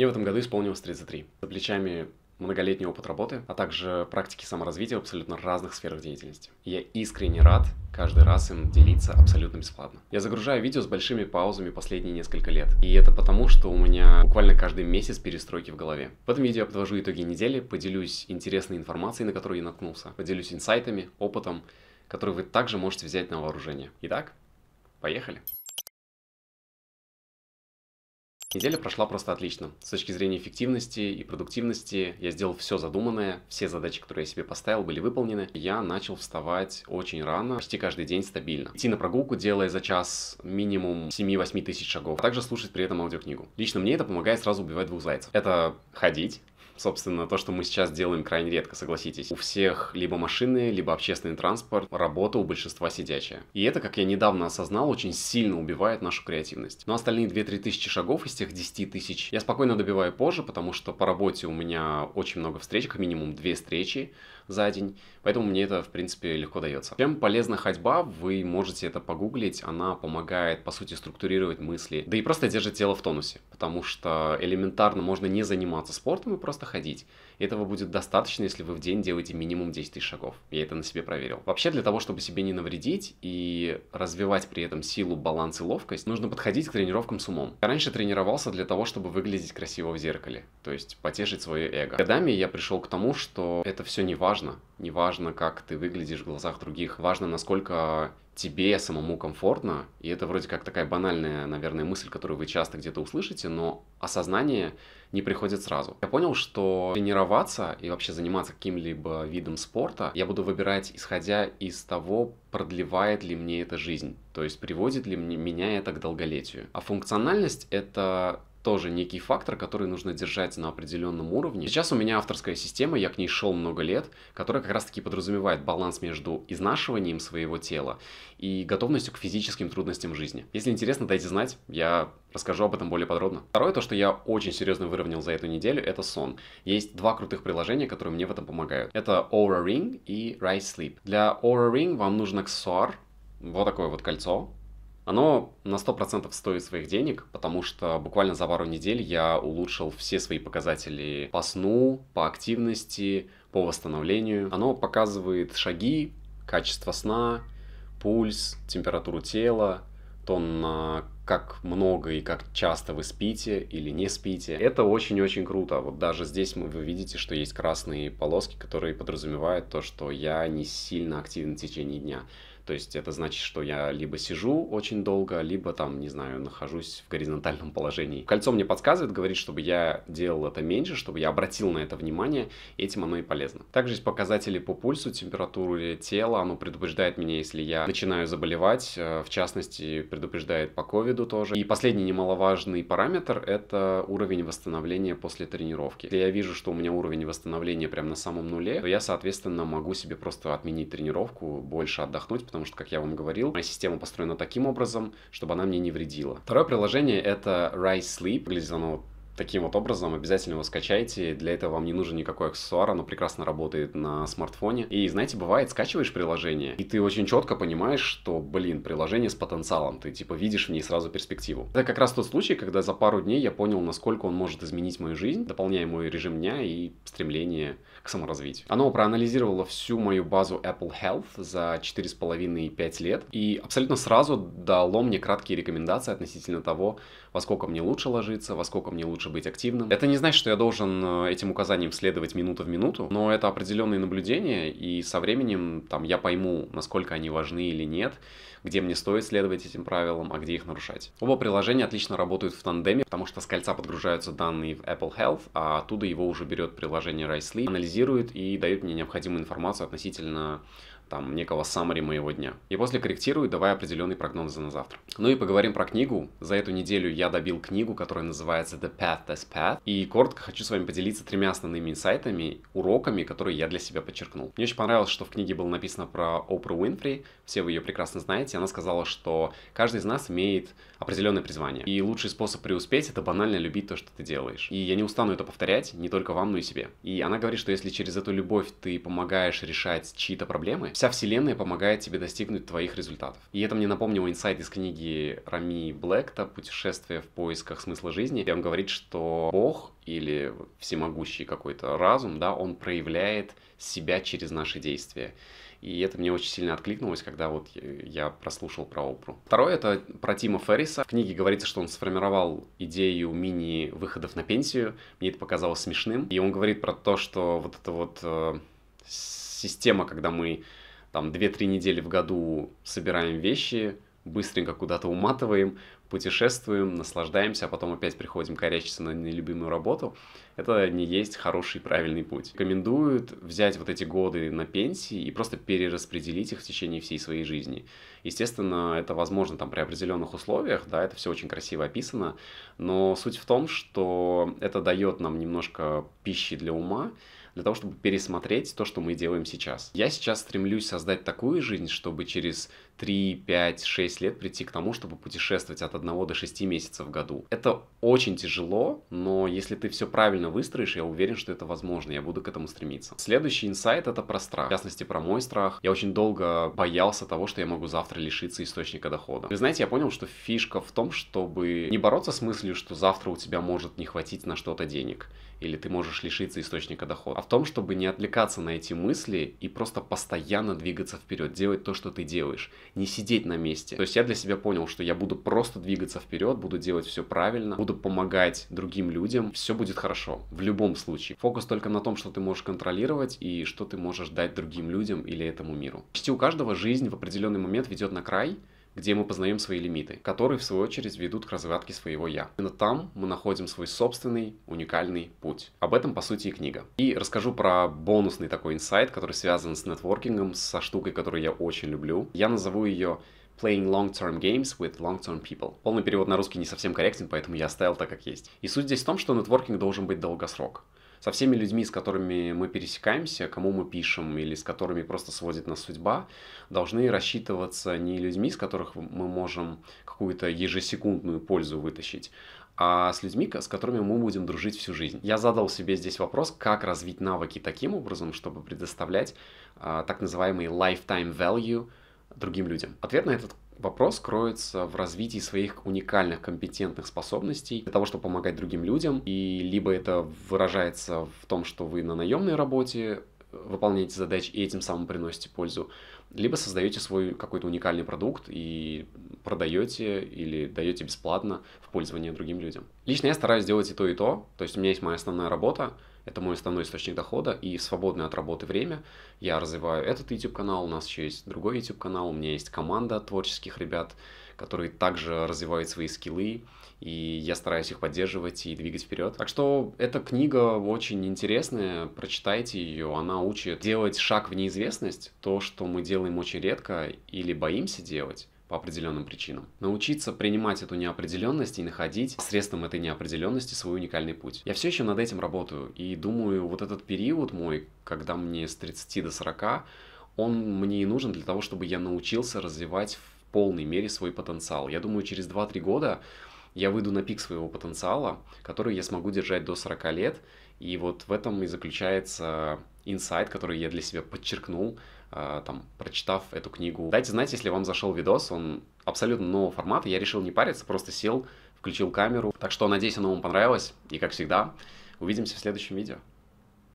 Мне в этом году исполнилось 33. За плечами многолетний опыт работы, а также практики саморазвития в абсолютно разных сферах деятельности. я искренне рад каждый раз им делиться абсолютно бесплатно. Я загружаю видео с большими паузами последние несколько лет. И это потому, что у меня буквально каждый месяц перестройки в голове. В этом видео я подвожу итоги недели, поделюсь интересной информацией, на которую я наткнулся, поделюсь инсайтами, опытом, который вы также можете взять на вооружение. Итак, поехали! Неделя прошла просто отлично. С точки зрения эффективности и продуктивности я сделал все задуманное, все задачи, которые я себе поставил, были выполнены. Я начал вставать очень рано, почти каждый день стабильно. Идти на прогулку, делая за час минимум 7-8 тысяч шагов, а также слушать при этом аудиокнигу. Лично мне это помогает сразу убивать двух зайцев. Это ходить, собственно, то, что мы сейчас делаем крайне редко, согласитесь. У всех либо машины, либо общественный транспорт, работа у большинства сидячая. И это, как я недавно осознал, очень сильно убивает нашу креативность. Но остальные 2-3 тысячи шагов из тех 10 тысяч я спокойно добиваю позже, потому что по работе у меня очень много встреч, как минимум две встречи, за день, поэтому мне это, в принципе, легко дается. Чем полезна ходьба, вы можете это погуглить, она помогает, по сути, структурировать мысли, да и просто держит тело в тонусе, потому что элементарно можно не заниматься спортом и просто ходить. Этого будет достаточно, если вы в день делаете минимум 10 тысяч шагов. Я это на себе проверил. Вообще, для того, чтобы себе не навредить и развивать при этом силу, баланс и ловкость, нужно подходить к тренировкам с умом. Я раньше тренировался для того, чтобы выглядеть красиво в зеркале, то есть потешить свое эго. Годами я пришел к тому, что это все не важно. Не важно, как ты выглядишь в глазах других, важно, насколько тебе самому комфортно, и это вроде как такая банальная, наверное, мысль, которую вы часто где-то услышите, но осознание не приходит сразу. Я понял, что тренироваться и вообще заниматься каким-либо видом спорта я буду выбирать, исходя из того, продлевает ли мне это жизнь, то есть приводит ли мне, меня это к долголетию. А функциональность — это тоже некий фактор, который нужно держать на определенном уровне. Сейчас у меня авторская система, я к ней шел много лет, которая как раз-таки подразумевает баланс между изнашиванием своего тела и готовностью к физическим трудностям жизни. Если интересно, дайте знать, я расскажу об этом более подробно. Второе, то, что я очень серьезно выровнял за эту неделю, это сон. Есть два крутых приложения, которые мне в этом помогают. Это Aura Ring и Rise Sleep. Для Aura Ring вам нужен аксессуар, вот такое вот кольцо, оно на 100% стоит своих денег, потому что буквально за пару недель я улучшил все свои показатели по сну, по активности, по восстановлению. Оно показывает шаги, качество сна, пульс, температуру тела, тон как много и как часто вы спите или не спите. Это очень-очень круто. Вот даже здесь вы видите, что есть красные полоски, которые подразумевают то, что я не сильно активен в течение дня. То есть это значит, что я либо сижу очень долго, либо там, не знаю, нахожусь в горизонтальном положении. Кольцо мне подсказывает, говорит, чтобы я делал это меньше, чтобы я обратил на это внимание, этим оно и полезно. Также есть показатели по пульсу, температуре тела, оно предупреждает меня, если я начинаю заболевать, э, в частности, предупреждает по ковиду тоже. И последний немаловажный параметр – это уровень восстановления после тренировки. Если я вижу, что у меня уровень восстановления прям на самом нуле, то я, соответственно, могу себе просто отменить тренировку, больше отдохнуть, потому потому что, как я вам говорил, моя система построена таким образом, чтобы она мне не вредила. Второе приложение это Rise Sleep. Выглядит оно таким вот образом. Обязательно его скачайте. Для этого вам не нужен никакой аксессуар, оно прекрасно работает на смартфоне. И знаете, бывает, скачиваешь приложение, и ты очень четко понимаешь, что, блин, приложение с потенциалом. Ты типа видишь в ней сразу перспективу. Это как раз тот случай, когда за пару дней я понял, насколько он может изменить мою жизнь, дополняя мой режим дня и стремление к саморазвитию. Оно проанализировало всю мою базу Apple Health за 4,5-5 лет и абсолютно сразу дало мне краткие рекомендации относительно того, во сколько мне лучше ложиться, во сколько мне лучше быть активным. Это не значит, что я должен э, этим указаниям следовать минуту в минуту, но это определенные наблюдения, и со временем там я пойму, насколько они важны или нет, где мне стоит следовать этим правилам, а где их нарушать. Оба приложения отлично работают в тандеме, потому что с кольца подгружаются данные в Apple Health, а оттуда его уже берет приложение Sleep, анализирует и дает мне необходимую информацию относительно там некого summary моего дня. И после корректирую, давая определенный прогноз на завтра. Ну и поговорим про книгу. За эту неделю я добил книгу, которая называется The Path That's Path. И коротко хочу с вами поделиться тремя основными инсайтами, уроками, которые я для себя подчеркнул. Мне очень понравилось, что в книге было написано про Опру Уинфри. Все вы ее прекрасно знаете. Она сказала, что каждый из нас имеет определенное призвание. И лучший способ преуспеть — это банально любить то, что ты делаешь. И я не устану это повторять, не только вам, но и себе. И она говорит, что если через эту любовь ты помогаешь решать чьи-то проблемы, вся вселенная помогает тебе достигнуть твоих результатов. И это мне напомнило инсайт из книги Рами Блэкта «Путешествие в поисках смысла жизни», где он говорит, что Бог или всемогущий какой-то разум, да, он проявляет себя через наши действия. И это мне очень сильно откликнулось, когда вот я прослушал про Опру. Второе, это про Тима Ферриса. В книге говорится, что он сформировал идею мини-выходов на пенсию. Мне это показалось смешным. И он говорит про то, что вот эта вот э, система, когда мы там 2-3 недели в году собираем вещи, быстренько куда-то уматываем, путешествуем, наслаждаемся, а потом опять приходим корячиться на нелюбимую работу, это не есть хороший правильный путь. Рекомендуют взять вот эти годы на пенсии и просто перераспределить их в течение всей своей жизни. Естественно, это возможно там при определенных условиях, да, это все очень красиво описано, но суть в том, что это дает нам немножко пищи для ума, для того, чтобы пересмотреть то, что мы делаем сейчас. Я сейчас стремлюсь создать такую жизнь, чтобы через 3, 5, 6 лет прийти к тому, чтобы путешествовать от 1 до 6 месяцев в году. Это очень тяжело, но если ты все правильно выстроишь, я уверен, что это возможно, я буду к этому стремиться. Следующий инсайт это про страх, в частности про мой страх. Я очень долго боялся того, что я могу завтра завтра лишиться источника дохода. Вы знаете, я понял, что фишка в том, чтобы не бороться с мыслью, что завтра у тебя может не хватить на что-то денег, или ты можешь лишиться источника дохода, а в том, чтобы не отвлекаться на эти мысли и просто постоянно двигаться вперед, делать то, что ты делаешь, не сидеть на месте. То есть я для себя понял, что я буду просто двигаться вперед, буду делать все правильно, буду помогать другим людям, все будет хорошо, в любом случае. Фокус только на том, что ты можешь контролировать и что ты можешь дать другим людям или этому миру. Почти у каждого жизнь в определенный момент ведет ведет на край, где мы познаем свои лимиты, которые в свою очередь ведут к разгадке своего «я». Именно там мы находим свой собственный уникальный путь. Об этом, по сути, и книга. И расскажу про бонусный такой инсайт, который связан с нетворкингом, со штукой, которую я очень люблю. Я назову ее Playing Long-Term Games with Long-Term People. Полный перевод на русский не совсем корректен, поэтому я оставил так, как есть. И суть здесь в том, что нетворкинг должен быть долгосрок со всеми людьми, с которыми мы пересекаемся, кому мы пишем или с которыми просто сводит нас судьба, должны рассчитываться не людьми, с которых мы можем какую-то ежесекундную пользу вытащить, а с людьми, с которыми мы будем дружить всю жизнь. Я задал себе здесь вопрос, как развить навыки таким образом, чтобы предоставлять а, так называемый lifetime value другим людям. Ответ на этот Вопрос кроется в развитии своих уникальных компетентных способностей для того, чтобы помогать другим людям. И либо это выражается в том, что вы на наемной работе выполняете задачи и этим самым приносите пользу, либо создаете свой какой-то уникальный продукт и продаете или даете бесплатно в пользование другим людям. Лично я стараюсь делать и то, и то. То есть у меня есть моя основная работа, это мой основной источник дохода, и в свободное от работы время я развиваю этот YouTube-канал, у нас еще есть другой YouTube-канал, у меня есть команда творческих ребят, которые также развивают свои скиллы, и я стараюсь их поддерживать и двигать вперед. Так что эта книга очень интересная, прочитайте ее, она учит делать шаг в неизвестность, то, что мы делаем очень редко или боимся делать по определенным причинам. Научиться принимать эту неопределенность и находить средством этой неопределенности свой уникальный путь. Я все еще над этим работаю и думаю, вот этот период мой, когда мне с 30 до 40, он мне и нужен для того, чтобы я научился развивать полной мере свой потенциал. Я думаю, через 2-3 года я выйду на пик своего потенциала, который я смогу держать до 40 лет. И вот в этом и заключается инсайт, который я для себя подчеркнул, э, там, прочитав эту книгу. Дайте знать, если вам зашел видос, он абсолютно нового формата, я решил не париться, просто сел, включил камеру. Так что надеюсь, оно вам понравилось, и как всегда, увидимся в следующем видео.